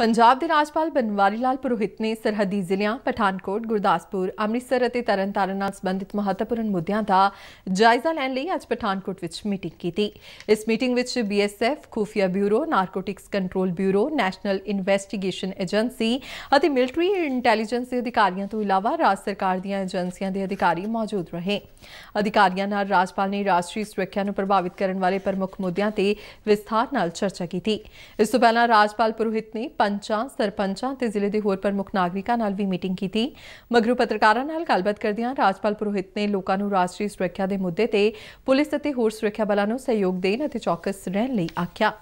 पंजाब के राज्यपाल बनवारी लाल पुरोहित ने सरहदी जिले पठानकोट गुरदासपुर अमृतसर तरन तारण संबंधित महत्वपूर्ण मुद्दों का जायजा लैन अज पठानकोट मीटिंग की इस मीटिंग बी एस एफ खुफिया bureau narcotics control bureau national investigation agency और मिलटरी इंटैलीजेंस के अधिकारियों तो इलावा राज्य सरकार दजेंसियों के अधिकारी मौजूद रहे अधिकारियों राज्यपाल ने राष्ट्रीय सुरक्षा को प्रभावित करने वाले प्रमुख मुद्दों से विस्थार चर्चा की इस तुम पहला राज्यपाल पुरोहित ने पंचा सरपंचा जिले के होर प्रमुख नागरिकों भी मीटिंग की मगरू पत्रकारों गलबात करद राजपाल पुरोहित ने लोगों को राष्ट्रीय सुरक्षा के मुद्दे से पुलिस होर सुरक्षा बलों सहयोग देने चौकस रहने आख्या